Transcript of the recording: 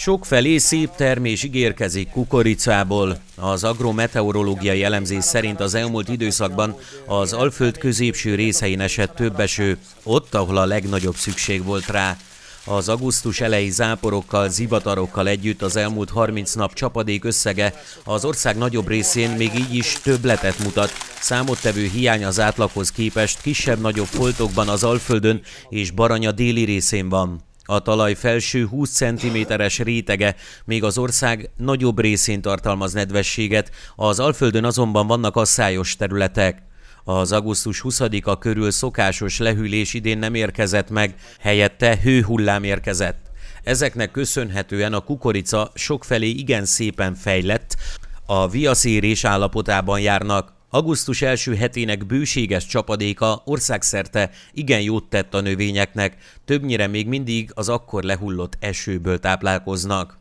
Sok felé szép termés ígérkezik kukoricából. Az agrometeorológiai elemzés szerint az elmúlt időszakban az Alföld középső részein esett több eső, ott, ahol a legnagyobb szükség volt rá. Az augusztus elejé záporokkal, zivatarokkal együtt az elmúlt 30 nap csapadék összege az ország nagyobb részén még így is többletet mutat. Számottevő hiány az átlaghoz képest kisebb-nagyobb foltokban az Alföldön és Baranya déli részén van. A talaj felső 20 cm-es rétege még az ország nagyobb részén tartalmaz nedvességet, az Alföldön azonban vannak asszályos területek. Az augusztus 20-a körül szokásos lehűlés idén nem érkezett meg, helyette hőhullám érkezett. Ezeknek köszönhetően a kukorica sokfelé igen szépen fejlett, a viaszérés állapotában járnak. Augusztus első hetének bőséges csapadéka országszerte igen jót tett a növényeknek, többnyire még mindig az akkor lehullott esőből táplálkoznak.